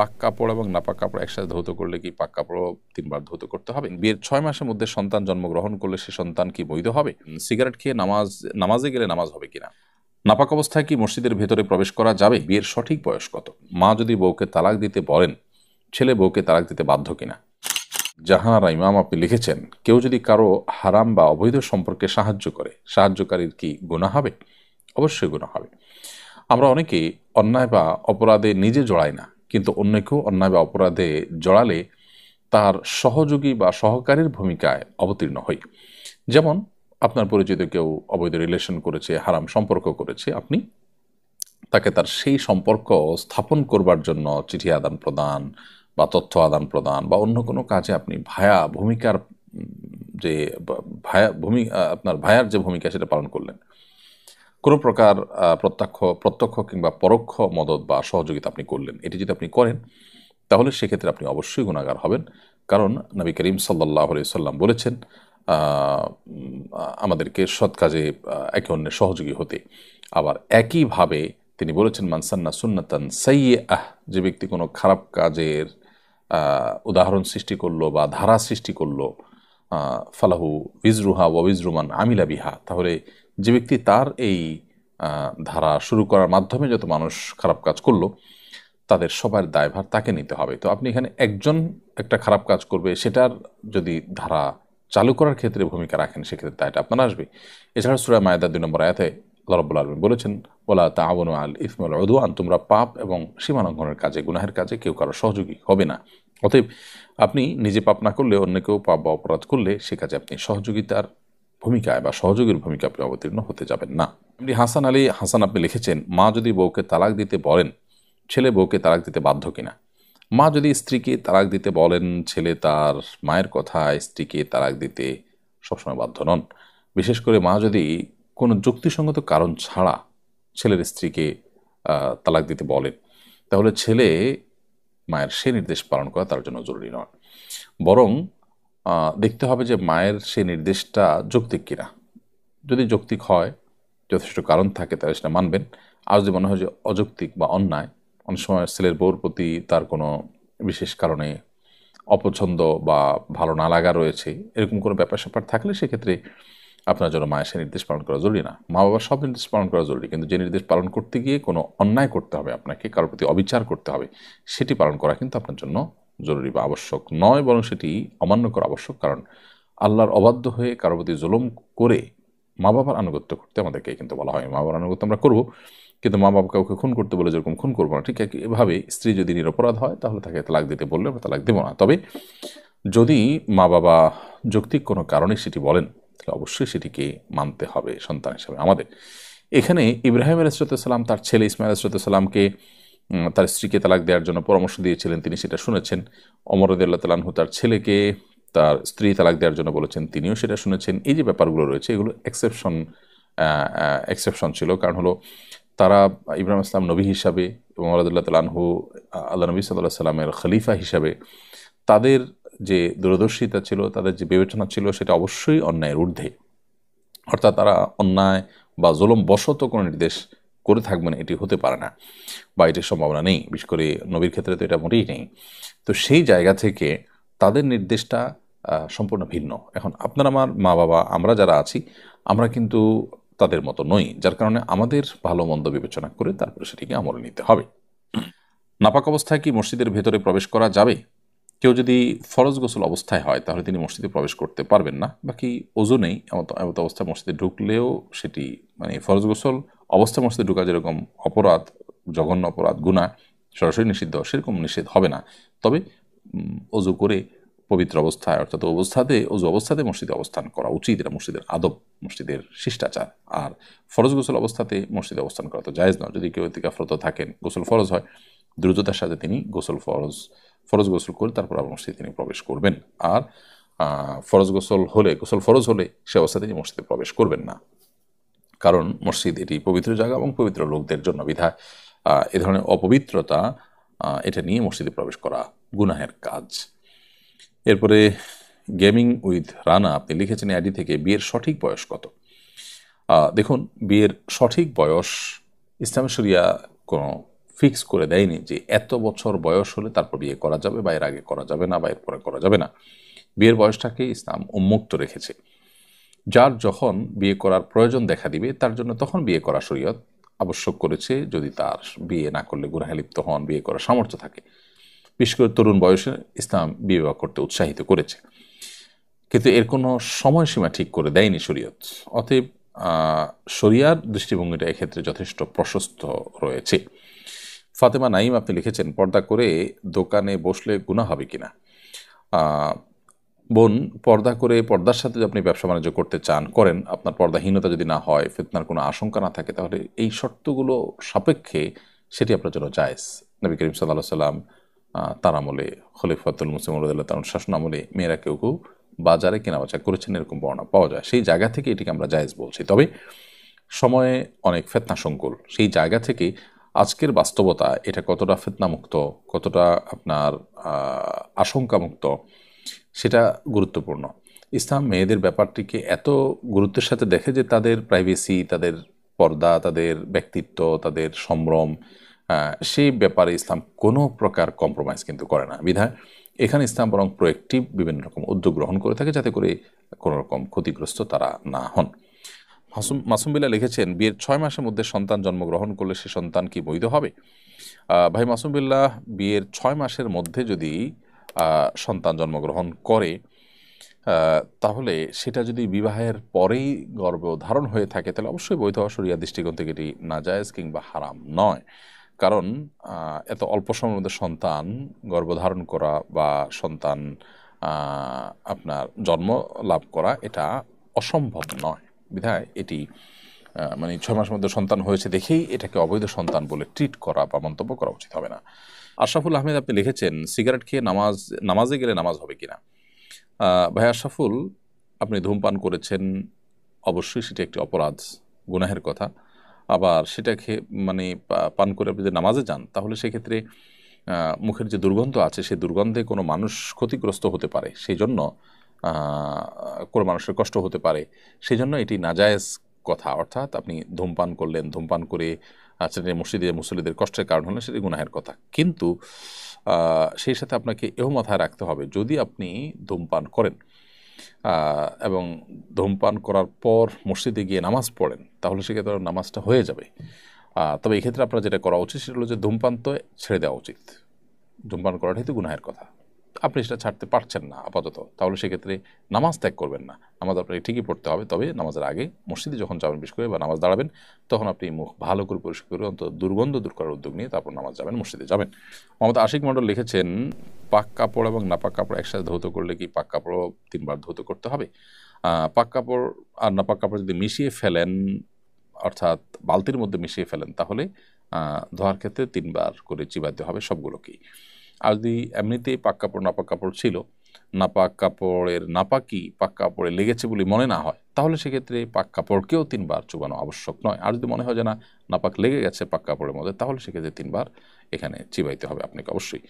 পাক কাপড় এবং নাপাক কাপড় একসাথে ধৌত করলে কি পাক কাপড় তিনবার ধৌত করতে হবে বিয়ের ছয় মাসের মধ্যে সন্তান জন্মগ্রহণ করলে সে সন্তান কি বৈধ হবে সিগারেট খেয়ে নামাজ নামাজে গেলে নামাজ হবে কিনা নাপাক অবস্থায় কি মসজিদের ভেতরে প্রবেশ করা যাবে বিয়ের সঠিক বয়স কত মা যদি বউকে তালাক দিতে বলেন ছেলে বউকে তালাক দিতে বাধ্য কিনা জাহানারা ইমাম আপনি লিখেছেন কেউ যদি কারো হারাম বা অবৈধ সম্পর্কে সাহায্য করে সাহায্যকারীর কি গুণা হবে অবশ্যই গুণা হবে আমরা অনেকেই অন্যায় বা অপরাধে নিজে জড়াই না কিন্তু অন্যকেও অন্যায় বা অপরাধে জড়ালে তার সহযোগী বা সহকারীর ভূমিকায় অবতীর্ণ হই যেমন আপনার পরিচিত কেউ অবৈধ রিলেশন করেছে হারাম সম্পর্ক করেছে আপনি তাকে তার সেই সম্পর্ক স্থাপন করবার জন্য চিঠি আদান প্রদান বা তথ্য আদান প্রদান বা অন্য কোনো কাজে আপনি ভায়া ভূমিকার যে ভায়া ভূমি আপনার ভায়ার যে ভূমিকা সেটা পালন করলেন কোনো প্রকার প্রত্যক্ষ প্রত্যক্ষ কিংবা পরোক্ষ মদত বা সহযোগিতা আপনি করলেন এটি যদি আপনি করেন তাহলে সেক্ষেত্রে আপনি অবশ্যই গুণাগার হবেন কারণ নবী করিম সাল্লাহ সাল্লাম বলেছেন আমাদেরকে সৎ কাজে একে অন্যের সহযোগী হতে আবার একইভাবে তিনি বলেছেন মানসান্না সুন্নাতান সাইয়ে আহ যে ব্যক্তি কোনো খারাপ কাজের উদাহরণ সৃষ্টি করলো বা ধারা সৃষ্টি করলো ফালাহু ইজরুহা ও ইজরুমান আমিলা বিহা তাহলে যে ব্যক্তি তার এই ধারা শুরু করার মাধ্যমে যত মানুষ খারাপ কাজ করলো তাদের সবার দায়ভার তাকে নিতে হবে তো আপনি এখানে একজন একটা খারাপ কাজ করবে সেটার যদি ধারা চালু করার ক্ষেত্রে ভূমিকা রাখেন সেক্ষেত্রে দায়টা আপনার আসবে এছাড়া সুরা মায়দা দুই নম্বর আয়াতে লরবুল আলম বলেছেন ওলা তাবন আল ইসমুল আন তোমরা পাপ এবং সীমালঙ্ঘনের কাজে গুনাহের কাজে কেউ কারো সহযোগী হবে না অতএব আপনি নিজে পাপ না করলে অন্যকেও পাপ বা অপরাধ করলে সে কাজে আপনি সহযোগিতার ভূমিকায় বা সহযোগীর ভূমিকা আপনি অবতীর্ণ হতে যাবেন না এমনি হাসান আলী হাসান আপনি লিখেছেন মা যদি বউকে তালাক দিতে বলেন ছেলে বউকে তালাক দিতে বাধ্য কিনা মা যদি স্ত্রীকে তালাক দিতে বলেন ছেলে তার মায়ের কথায় স্ত্রীকে তালাক দিতে সবসময় বাধ্য নন বিশেষ করে মা যদি কোনো যুক্তিসঙ্গত কারণ ছাড়া ছেলের স্ত্রীকে তালাক দিতে বলেন তাহলে ছেলে মায়ের সে নির্দেশ পালন করা তার জন্য জরুরি নয় বরং দেখতে হবে যে মায়ের সে নির্দেশটা যৌক্তিক কিনা যদি যৌক্তিক হয় যথেষ্ট কারণ থাকে তাহলে সেটা মানবেন আর যদি মনে হয় যে অযৌক্তিক বা অন্যায় অনেক সময় ছেলের বউর প্রতি তার কোনো বিশেষ কারণে অপছন্দ বা ভালো না লাগা রয়েছে এরকম কোনো ব্যাপার স্যাপার থাকলে সেক্ষেত্রে আপনার জন্য মায়ের সে নির্দেশ পালন করা জরুরি না মা বাবার সব নির্দেশ পালন করা জরুরি কিন্তু যে নির্দেশ পালন করতে গিয়ে কোনো অন্যায় করতে হবে আপনাকে কারোর প্রতি অবিচার করতে হবে সেটি পালন করা কিন্তু আপনার জন্য জরুরি বা আবশ্যক নয় বরং সেটি অমান্য করা আবশ্যক কারণ আল্লাহর অবাধ্য হয়ে কারোর প্রতি জুলুম করে মা বাবার আনুগত্য করতে আমাদেরকে কিন্তু বলা হয় মা বাবার আনুগত্য আমরা করবো কিন্তু মা বাবা কাউকে খুন করতে বলে যেরকম খুন করবো না ঠিক এভাবে স্ত্রী যদি নিরপরাধ হয় তাহলে তাকে তালাক দিতে বললে আমরা তালাক দেবো না তবে যদি মা বাবা যৌক্তিক কোনো কারণে সেটি বলেন তাহলে অবশ্যই সেটিকে মানতে হবে সন্তান হিসাবে আমাদের এখানে ইব্রাহিম আলাইসালাম তার ছেলে ইসমাইল আলাইসালামকে তার স্ত্রীকে তালাক দেওয়ার জন্য পরামর্শ দিয়েছিলেন তিনি সেটা শুনেছেন অমরদুল্লাহ তালাহু তার ছেলেকে তার স্ত্রী তালাক দেওয়ার জন্য বলেছেন তিনিও সেটা শুনেছেন এই যে ব্যাপারগুলো রয়েছে এগুলো এক্সেপশন এক্সেপশন ছিল কারণ হলো তারা ইব্রাহিম ইসলাম নবী হিসাবে এবং আলাদুল্লাহ তালাহু আল্লাহ নবী সাল্লাহ সাল্লামের খলিফা হিসাবে তাদের যে দূরদর্শিতা ছিল তাদের যে বিবেচনা ছিল সেটা অবশ্যই অন্যায়ের ঊর্ধ্বে অর্থাৎ তারা অন্যায় বা জোলম বশত কোনো নির্দেশ করে থাকবেন এটি হতে পারে না বা এটির সম্ভাবনা নেই বিশেষ করে নবীর ক্ষেত্রে তো এটা মোটেই নেই তো সেই জায়গা থেকে তাদের নির্দেশটা সম্পূর্ণ ভিন্ন এখন আপনার আমার মা বাবা আমরা যারা আছি আমরা কিন্তু তাদের মতো নই যার কারণে আমাদের ভালো মন্দ বিবেচনা করে তারপরে সেটিকে আমলে নিতে হবে নাপাক অবস্থায় কি মসজিদের ভেতরে প্রবেশ করা যাবে কেউ যদি ফরজ গোসল অবস্থায় হয় তাহলে তিনি মসজিদে প্রবেশ করতে পারবেন না বাকি নেই এমত অবস্থায় মসজিদে ঢুকলেও সেটি মানে ফরজ গোসল অবস্থা মসজিদে ঢুকা যেরকম অপরাধ জঘন্য অপরাধ গুণা সরাসরি নিষিদ্ধ সেরকম নিষেধ হবে না তবে অজু করে পবিত্র অবস্থায় অর্থাৎ অবস্থাতে অজু অবস্থাতে মসজিদে অবস্থান করা উচিত এটা মসজিদের আদব মসজিদের শিষ্টাচার আর ফরজ গোসল অবস্থাতে মসজিদে অবস্থান করা তো জায়েজ নয় যদি কেউ এতে থাকেন গোসল ফরজ হয় দ্রুততার সাথে তিনি গোসল ফরজ ফরজ গোসল করে তারপর আবার মসজিদে তিনি প্রবেশ করবেন আর ফরজ গোসল হলে গোসল ফরজ হলে সে অবস্থা তিনি মসজিদে প্রবেশ করবেন না কারণ মসজিদ এটি পবিত্র জায়গা এবং পবিত্র লোকদের জন্য বিধায় এ ধরনের অপবিত্রতা এটা নিয়ে মসজিদে প্রবেশ করা গুনাহের কাজ এরপরে গেমিং উইথ রানা আপনি লিখেছেন আইডি থেকে বিয়ের সঠিক বয়স কত দেখুন বিয়ের সঠিক বয়স ইসলাম শরিয়া কোনো ফিক্স করে দেয়নি যে এত বছর বয়স হলে তারপর বিয়ে করা যাবে বা এর আগে করা যাবে না বা এরপরে করা যাবে না বিয়ের বয়সটাকে ইসলাম উন্মুক্ত রেখেছে যার যখন বিয়ে করার প্রয়োজন দেখা দিবে তার জন্য তখন বিয়ে করা শরীয়ত আবশ্যক করেছে যদি তার বিয়ে না করলে গুনাহে লিপ্ত হন বিয়ে করার সামর্থ্য থাকে বিশেষ করে তরুণ বয়সে ইসলাম বিয়ে করতে উৎসাহিত করেছে কিন্তু এর কোনো সময়সীমা ঠিক করে দেয়নি শরীয়ত অতএব শরিয়ার দৃষ্টিভঙ্গিটা এক্ষেত্রে যথেষ্ট প্রশস্ত রয়েছে ফাতেমা নাইম আপনি লিখেছেন পর্দা করে দোকানে বসলে গুণা হবে কিনা বোন পর্দা করে পর্দার সাথে যদি আপনি ব্যবসা বাণিজ্য করতে চান করেন আপনার পর্দাহীনতা যদি না হয় ফেতনার কোনো আশঙ্কা না থাকে তাহলে এই শর্তগুলো সাপেক্ষে সেটি আপনার জন্য জায়েজ নবী করিম সাল্লাহ সাল্লাম তার আমলে খলিফাতুল মুসলিম রদুল্লাহ তার শাসন আমলে মেয়েরা কেউ কেউ বাজারে কেনাবেচা করেছেন এরকম বর্ণনা পাওয়া যায় সেই জায়গা থেকে এটিকে আমরা জায়েজ বলছি তবে সময়ে অনেক সংকুল সেই জায়গা থেকে আজকের বাস্তবতা এটা কতটা ফেতনামুক্ত কতটা আপনার আশঙ্কামুক্ত সেটা গুরুত্বপূর্ণ ইসলাম মেয়েদের ব্যাপারটিকে এত গুরুত্বের সাথে দেখে যে তাদের প্রাইভেসি তাদের পর্দা তাদের ব্যক্তিত্ব তাদের সম্ভ্রম সেই ব্যাপারে ইসলাম কোনো প্রকার কম্প্রোমাইজ কিন্তু করে না বিধায় এখানে ইসলাম বরং প্রোয়েক্টিভ বিভিন্ন রকম উদ্যোগ গ্রহণ করে থাকে যাতে করে কোনো রকম ক্ষতিগ্রস্ত তারা না হন মাসুম মাসুম বিল্লা লিখেছেন বিয়ের ছয় মাসের মধ্যে সন্তান জন্মগ্রহণ করলে সে সন্তান কি বৈধ হবে ভাই মাসুম বিল্লাহ বিয়ের ছয় মাসের মধ্যে যদি সন্তান জন্মগ্রহণ করে তাহলে সেটা যদি বিবাহের পরেই গর্ভধারণ হয়ে থাকে তাহলে অবশ্যই বৈধ অসরিয়া দৃষ্টিকোণ থেকে এটি নাজায়জ কিংবা হারাম নয় কারণ এত অল্প সময়ের মধ্যে সন্তান গর্ভধারণ করা বা সন্তান আপনার জন্ম লাভ করা এটা অসম্ভব নয় বিধায় এটি মানে ছয় মাসের মধ্যে সন্তান হয়েছে দেখেই এটাকে অবৈধ সন্তান বলে ট্রিট করা বা মন্তব্য করা উচিত হবে না আশরাফুল আহমেদ আপনি লিখেছেন সিগারেট খেয়ে নামাজ নামাজে গেলে নামাজ হবে কি না ভাই আশরাফুল আপনি ধূমপান করেছেন অবশ্যই সেটা একটি অপরাধ গুনাহের কথা আবার সেটা খেয়ে মানে পান করে আপনি যদি নামাজে যান তাহলে সেক্ষেত্রে মুখের যে দুর্গন্ধ আছে সেই দুর্গন্ধে কোনো মানুষ ক্ষতিগ্রস্ত হতে পারে সেই জন্য কোনো মানুষের কষ্ট হতে পারে সেই জন্য এটি নাজায়েজ কথা অর্থাৎ আপনি ধূমপান করলেন ধূমপান করে সেটা মসজিদে মুসলিদের কষ্টের কারণ হলে সেটি গুনাহের কথা কিন্তু সেই সাথে আপনাকে এও মাথায় রাখতে হবে যদি আপনি ধূমপান করেন এবং ধূমপান করার পর মসজিদে গিয়ে নামাজ পড়েন তাহলে সেক্ষেত্রে নামাজটা হয়ে যাবে তবে এক্ষেত্রে আপনার যেটা করা উচিত সেটা হলো যে ধূমপান তো ছেড়ে দেওয়া উচিত ধূমপান করাটাই তো গুনাহের কথা আপনি সেটা ছাড়তে পারছেন না আপাতত তাহলে সেক্ষেত্রে নামাজ ত্যাগ করবেন না নামাজ আপনাকে ঠিকই পড়তে হবে তবে নামাজের আগে মসজিদে যখন যাবেন বিশেষ করে বা নামাজ দাঁড়াবেন তখন আপনি মুখ ভালো করে পরিষ্কার করে অন্তত দুর্গন্ধ দূর করার উদ্যোগ নিয়ে তারপর নামাজ যাবেন মসজিদে যাবেন মোহাম্মদ আশিক মন্ডল লিখেছেন পাক কাপড় এবং নাপাক কাপড় একসাথে ধৌত করলে কি পাক কাপড়ও তিনবার ধৌত করতে হবে পাক কাপড় আর নাপাক কাপড় যদি মিশিয়ে ফেলেন অর্থাৎ বালতির মধ্যে মিশিয়ে ফেলেন তাহলে ধোয়ার ক্ষেত্রে তিনবার করে চিবাতে হবে সবগুলোকেই আর যদি এমনিতেই পাক কাপড় নাপাক কাপড় ছিল নাপাক কাপড়ের নাপাকি পাক কাপড়ে লেগেছে বলে মনে না হয় তাহলে সেক্ষেত্রে পাক কাপড়কেও তিনবার চুবানো আবশ্যক নয় আর যদি মনে হয় যে না নাপাক লেগে গেছে পাক কাপড়ের মধ্যে তাহলে সেক্ষেত্রে তিনবার এখানে চিবাইতে হবে আপনাকে অবশ্যই